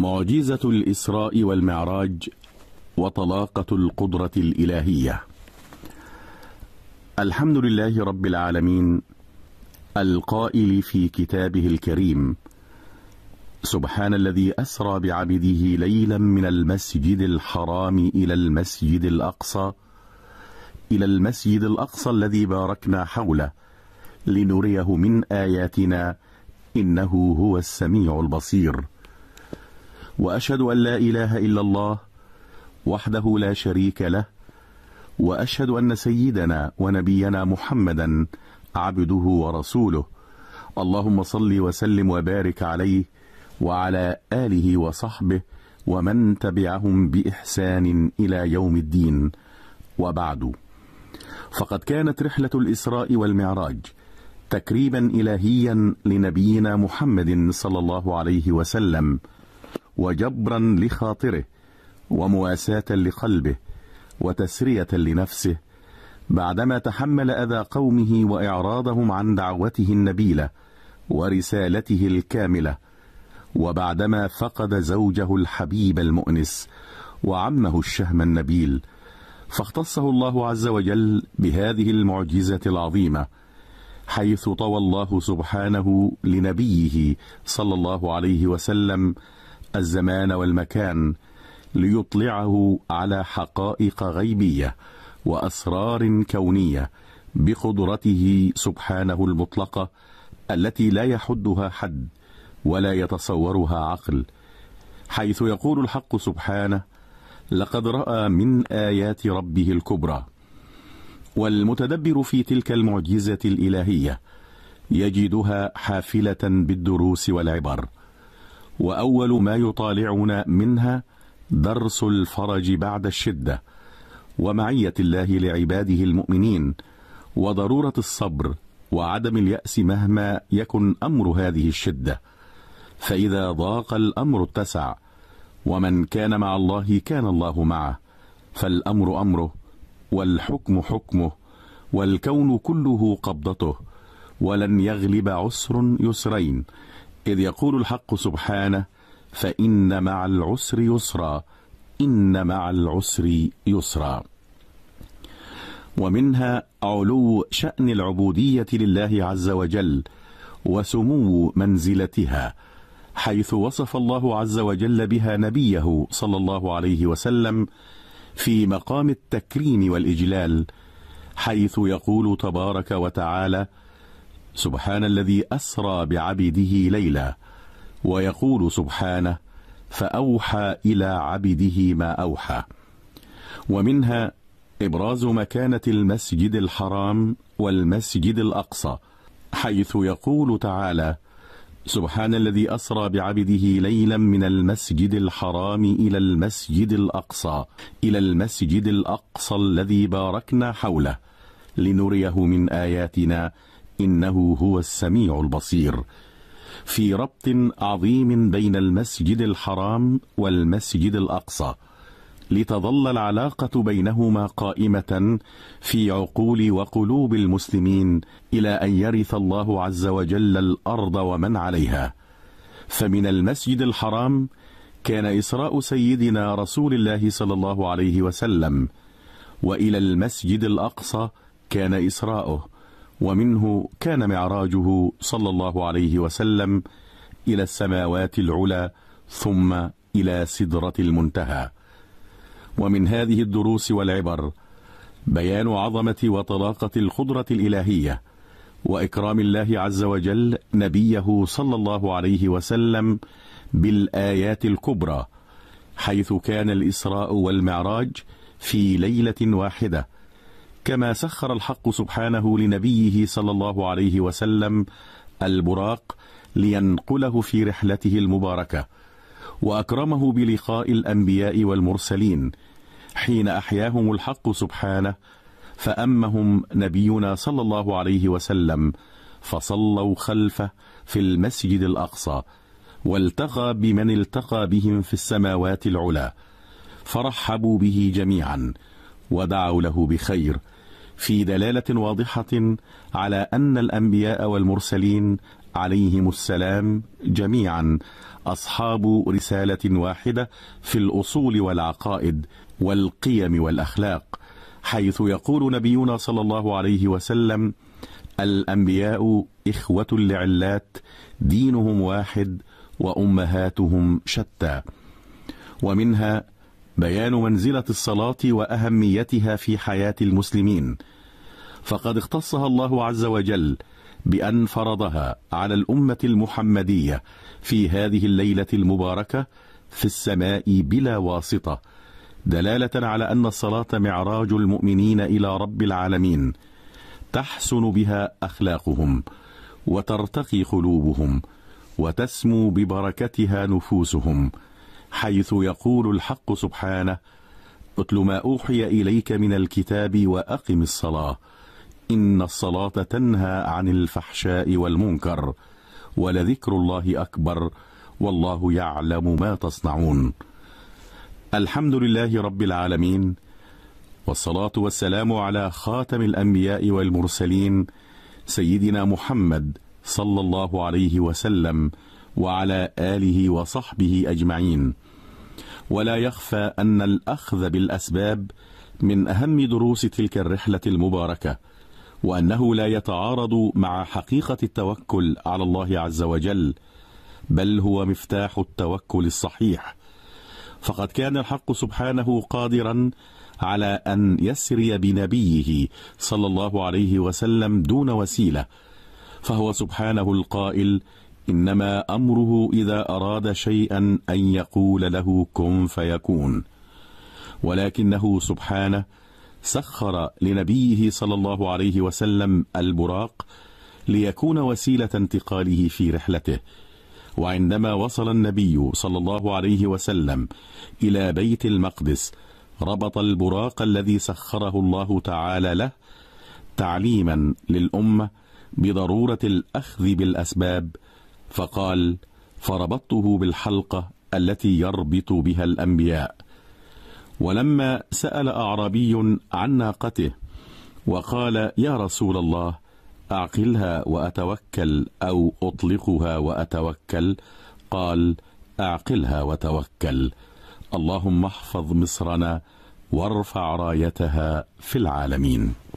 معجزة الإسراء والمعراج وطلاقة القدرة الإلهية الحمد لله رب العالمين القائل في كتابه الكريم سبحان الذي أسرى بعبده ليلا من المسجد الحرام إلى المسجد الأقصى إلى المسجد الأقصى الذي باركنا حوله لنريه من آياتنا إنه هو السميع البصير وأشهد أن لا إله إلا الله وحده لا شريك له وأشهد أن سيدنا ونبينا محمدا عبده ورسوله اللهم صل وسلم وبارك عليه وعلى آله وصحبه ومن تبعهم بإحسان إلى يوم الدين وبعد فقد كانت رحلة الإسراء والمعراج تكريبا إلهيا لنبينا محمد صلى الله عليه وسلم وجبرا لخاطره ومواساة لقلبه وتسرية لنفسه بعدما تحمل أذى قومه وإعراضهم عن دعوته النبيلة ورسالته الكاملة وبعدما فقد زوجه الحبيب المؤنس وعمه الشهم النبيل فاختصه الله عز وجل بهذه المعجزة العظيمة حيث طوى الله سبحانه لنبيه صلى الله عليه وسلم الزمان والمكان ليطلعه على حقائق غيبيه واسرار كونيه بقدرته سبحانه المطلقه التي لا يحدها حد ولا يتصورها عقل حيث يقول الحق سبحانه لقد راى من ايات ربه الكبرى والمتدبر في تلك المعجزه الالهيه يجدها حافله بالدروس والعبر وأول ما يطالعون منها درس الفرج بعد الشدة ومعية الله لعباده المؤمنين وضرورة الصبر وعدم اليأس مهما يكن أمر هذه الشدة فإذا ضاق الأمر اتسع ومن كان مع الله كان الله معه فالأمر أمره والحكم حكمه والكون كله قبضته ولن يغلب عسر يسرين إذ يقول الحق سبحانه فإن مع العسر يسرا إن مع العسر يسرا ومنها علو شأن العبودية لله عز وجل وسمو منزلتها حيث وصف الله عز وجل بها نبيه صلى الله عليه وسلم في مقام التكريم والإجلال حيث يقول تبارك وتعالى: سبحان الذي أسرى بعبده ليلا ويقول سبحانه فأوحى إلى عبده ما أوحى ومنها إبراز مكانة المسجد الحرام والمسجد الأقصى حيث يقول تعالى سبحان الذي أسرى بعبده ليلا من المسجد الحرام إلى المسجد الأقصى إلى المسجد الأقصى الذي باركنا حوله لنريه من آياتنا إنه هو السميع البصير في ربط عظيم بين المسجد الحرام والمسجد الأقصى لتظل العلاقة بينهما قائمة في عقول وقلوب المسلمين إلى أن يرث الله عز وجل الأرض ومن عليها فمن المسجد الحرام كان إسراء سيدنا رسول الله صلى الله عليه وسلم وإلى المسجد الأقصى كان إسراؤه ومنه كان معراجه صلى الله عليه وسلم إلى السماوات العلى ثم إلى سدرة المنتهى ومن هذه الدروس والعبر بيان عظمة وطلاقة القدرة الإلهية وإكرام الله عز وجل نبيه صلى الله عليه وسلم بالآيات الكبرى حيث كان الإسراء والمعراج في ليلة واحدة كما سخر الحق سبحانه لنبيه صلى الله عليه وسلم البراق لينقله في رحلته المباركة وأكرمه بلقاء الأنبياء والمرسلين حين أحياهم الحق سبحانه فأمهم نبينا صلى الله عليه وسلم فصلوا خلفه في المسجد الأقصى والتقى بمن التقى بهم في السماوات العلى فرحبوا به جميعا ودعوا له بخير في دلالة واضحة على أن الأنبياء والمرسلين عليهم السلام جميعا أصحاب رسالة واحدة في الأصول والعقائد والقيم والأخلاق حيث يقول نبينا صلى الله عليه وسلم الأنبياء إخوة لعلات دينهم واحد وأمهاتهم شتى ومنها بيان منزلة الصلاة وأهميتها في حياة المسلمين فقد اختصها الله عز وجل بأن فرضها على الأمة المحمدية في هذه الليلة المباركة في السماء بلا واسطة دلالة على أن الصلاة معراج المؤمنين إلى رب العالمين تحسن بها أخلاقهم وترتقي قلوبهم وتسمو ببركتها نفوسهم حيث يقول الحق سبحانه اتل ما أوحي إليك من الكتاب وأقم الصلاة إن الصلاة تنهى عن الفحشاء والمنكر ولذكر الله أكبر والله يعلم ما تصنعون الحمد لله رب العالمين والصلاة والسلام على خاتم الأنبياء والمرسلين سيدنا محمد صلى الله عليه وسلم وعلى آله وصحبه أجمعين ولا يخفى أن الأخذ بالأسباب من أهم دروس تلك الرحلة المباركة وأنه لا يتعارض مع حقيقة التوكل على الله عز وجل بل هو مفتاح التوكل الصحيح فقد كان الحق سبحانه قادرا على أن يسري بنبيه صلى الله عليه وسلم دون وسيلة فهو سبحانه القائل إنما أمره إذا أراد شيئا أن يقول له كن فيكون ولكنه سبحانه سخر لنبيه صلى الله عليه وسلم البراق ليكون وسيلة انتقاله في رحلته وعندما وصل النبي صلى الله عليه وسلم إلى بيت المقدس ربط البراق الذي سخره الله تعالى له تعليما للأمة بضرورة الأخذ بالأسباب فقال فربطته بالحلقة التي يربط بها الأنبياء ولما سأل أعرابي عن ناقته وقال يا رسول الله أعقلها وأتوكل أو أطلقها وأتوكل قال أعقلها وتوكل اللهم احفظ مصرنا وارفع رايتها في العالمين